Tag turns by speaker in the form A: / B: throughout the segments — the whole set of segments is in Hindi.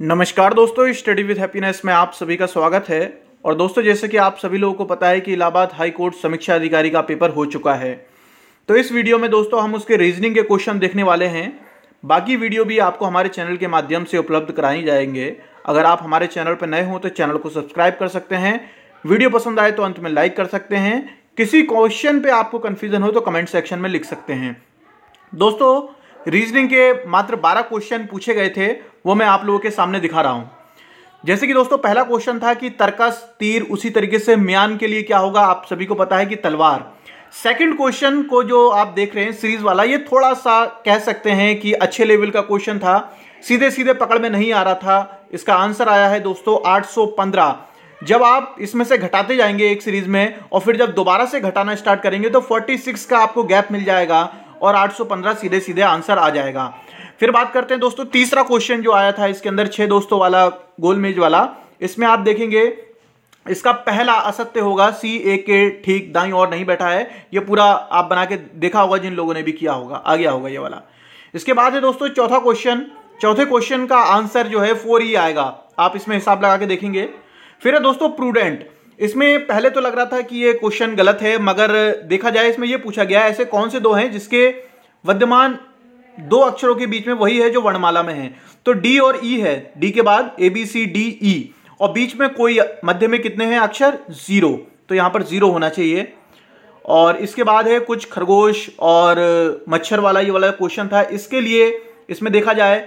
A: नमस्कार दोस्तों स्टडी विद हैप्पीनेस में आप सभी का स्वागत है और दोस्तों जैसे कि आप सभी लोगों को पता है कि इलाहाबाद हाई कोर्ट समीक्षा अधिकारी का पेपर हो चुका है तो इस वीडियो में दोस्तों हम उसके रीजनिंग के क्वेश्चन देखने वाले हैं बाकी वीडियो भी आपको हमारे चैनल के माध्यम से उपलब्ध कराई जाएंगे अगर आप हमारे चैनल पर नए हों तो चैनल को सब्सक्राइब कर सकते हैं वीडियो पसंद आए तो अंत में लाइक कर सकते हैं किसी क्वेश्चन पर आपको कन्फ्यूजन हो तो कमेंट सेक्शन में लिख सकते हैं दोस्तों रीजनिंग के मात्र बारह क्वेश्चन पूछे गए थे वो मैं आप लोगों के सामने दिखा रहा हूँ जैसे कि दोस्तों पहला क्वेश्चन था कि तर्कस तीर उसी तरीके से म्यान के लिए क्या होगा आप सभी को पता है कि तलवार सेकंड क्वेश्चन को जो आप देख रहे हैं सीरीज वाला ये थोड़ा सा कह सकते हैं कि अच्छे लेवल का क्वेश्चन था सीधे सीधे पकड़ में नहीं आ रहा था इसका आंसर आया है दोस्तों 815 जब आप इसमें से घटाते जाएंगे एक सीरीज में और फिर जब दोबारा से घटाना स्टार्ट करेंगे तो 46 का आपको गैप मिल जाएगा और 815 सीधे सीधे आंसर आ जाएगा फिर बात करते हैं दोस्तों तीसरा क्वेश्चन जो आया था इसके अंदर छह दोस्तों वाला गोलमेज वाला इसमें आप देखेंगे इसका पहला असत्य होगा सी ए के ठीक दाई और नहीं बैठा है ये पूरा आप बना के देखा होगा जिन लोगों ने भी किया होगा आ गया होगा ये वाला इसके बाद है दोस्तों चौथा क्वेश्चन चौथे क्वेश्चन का आंसर जो है फोर ही e आएगा आप इसमें हिसाब लगा के देखेंगे फिर है दोस्तों प्रूडेंट इसमें पहले तो लग रहा था कि ये क्वेश्चन गलत है मगर देखा जाए इसमें ये पूछा गया ऐसे कौन से दो हैं जिसके विद्यमान दो अक्षरों के बीच में वही है जो वर्णमाला में है तो डी और ई e है डी के बाद A B C D E और बीच में कोई मध्य में कितने हैं अक्षर जीरो तो यहां पर जीरो होना चाहिए और इसके बाद है कुछ खरगोश और मच्छर वाला ये वाला क्वेश्चन था इसके लिए इसमें देखा जाए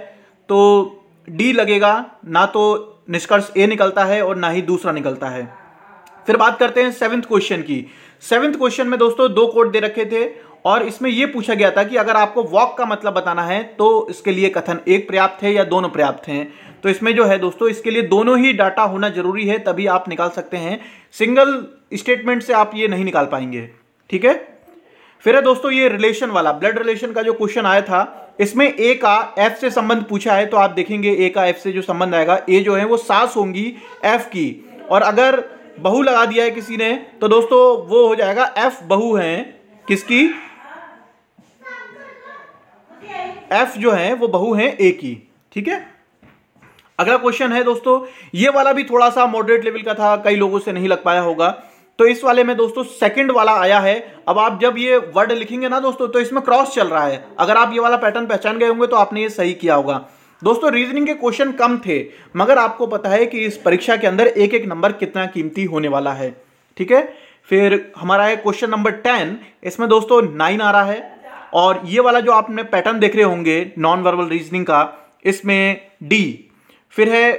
A: तो डी लगेगा ना तो निष्कर्ष ए निकलता है और ना ही दूसरा निकलता है फिर बात करते हैं सेवंथ क्वेश्चन की सेवंथ क्वेश्चन में दोस्तों दो कोड दे रखे थे और इसमें यह पूछा गया था कि अगर आपको वॉक का मतलब बताना है तो इसके लिए कथन एक पर्याप्त है या दोनों पर्याप्त हैं तो इसमें जो है दोस्तों इसके लिए दोनों ही डाटा होना जरूरी है तभी आप निकाल सकते हैं सिंगल स्टेटमेंट से आप ये नहीं निकाल पाएंगे ठीक है फिर है दोस्तों ये रिलेशन वाला ब्लड रिलेशन का जो क्वेश्चन आया था इसमें ए का एफ से संबंध पूछा है तो आप देखेंगे ए का एफ से जो संबंध आएगा ए जो है वो सास होंगी एफ की और अगर बहु लगा दिया है किसी ने तो दोस्तों वो हो जाएगा एफ बहु है किसकी एफ जो है वो बहु है ए की ठीक है अगला क्वेश्चन है दोस्तों ये वाला भी थोड़ा सा मॉडरेट लेवल का था कई लोगों से नहीं लग पाया होगा तो इस वाले में दोस्तों सेकंड वाला आया है अब आप जब ये वर्ड लिखेंगे ना दोस्तों तो इसमें क्रॉस चल रहा है अगर आप ये वाला पैटर्न पहचान गए होंगे तो आपने ये सही किया होगा दोस्तों रीजनिंग के क्वेश्चन कम थे मगर आपको पता है कि इस परीक्षा के अंदर एक एक नंबर कितना कीमती होने वाला है ठीक है फिर हमारा है क्वेश्चन नंबर टेन इसमें दोस्तों नाइन आ रहा है और ये वाला जो आपने पैटर्न देख रहे होंगे नॉन वर्बल रीजनिंग का इसमें डी फिर है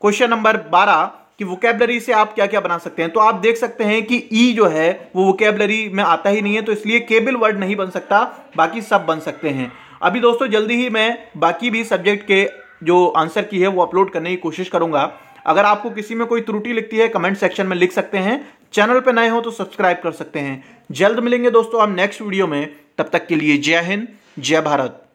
A: क्वेश्चन नंबर बारह कि वोकेबलरी से आप क्या क्या बना सकते हैं तो आप देख सकते हैं कि ई e जो है वो वोकेबलरी में आता ही नहीं है तो इसलिए केबल वर्ड नहीं बन सकता बाकी सब बन सकते हैं अभी दोस्तों जल्दी ही मैं बाकी भी सब्जेक्ट के जो आंसर की है वो अपलोड करने की कोशिश करूंगा अगर आपको किसी में कोई त्रुटि लिखती है कमेंट सेक्शन में लिख सकते हैं चैनल पर नए हो तो सब्सक्राइब कर सकते हैं जल्द मिलेंगे दोस्तों हम नेक्स्ट वीडियो में तब तक के लिए जय हिंद जय भारत